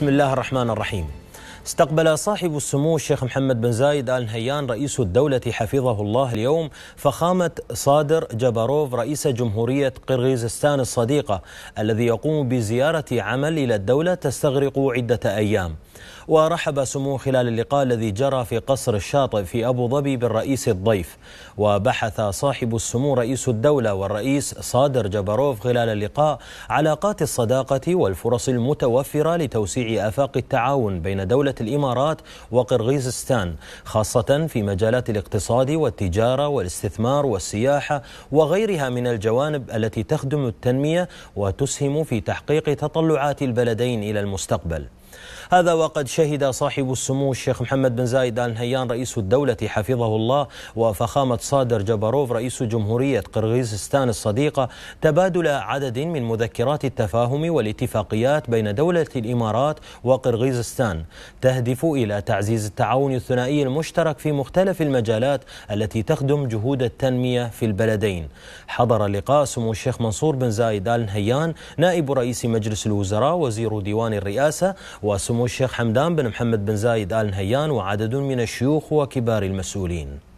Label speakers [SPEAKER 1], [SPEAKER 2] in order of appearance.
[SPEAKER 1] بسم الله الرحمن الرحيم استقبل صاحب السمو الشيخ محمد بن زايد آل نهيان رئيس الدولة حفظه الله اليوم فخامة صادر جباروف رئيس جمهورية قرغيزستان الصديقة الذي يقوم بزيارة عمل إلى الدولة تستغرق عدة أيام ورحب سموه خلال اللقاء الذي جرى في قصر الشاطئ في أبو ظبي بالرئيس الضيف وبحث صاحب السمو رئيس الدولة والرئيس صادر جبروف خلال اللقاء علاقات الصداقة والفرص المتوفرة لتوسيع آفاق التعاون بين دولة الإمارات وقرغيزستان خاصة في مجالات الاقتصاد والتجارة والاستثمار والسياحة وغيرها من الجوانب التي تخدم التنمية وتسهم في تحقيق تطلعات البلدين إلى المستقبل هذا وقد شهد صاحب السمو الشيخ محمد بن زايد آل نهيان رئيس الدولة حفظه الله وفخامة صادر جبروف رئيس جمهورية قرغيزستان الصديقة تبادل عدد من مذكرات التفاهم والاتفاقيات بين دولة الإمارات وقرغيزستان تهدف إلى تعزيز التعاون الثنائي المشترك في مختلف المجالات التي تخدم جهود التنمية في البلدين حضر اللقاء سمو الشيخ منصور بن زايد آل نهيان نائب رئيس مجلس الوزراء وزير ديوان الرئاسة وسمو الشيخ حمدان بن محمد بن زايد آل نهيان وعدد من الشيوخ وكبار المسؤولين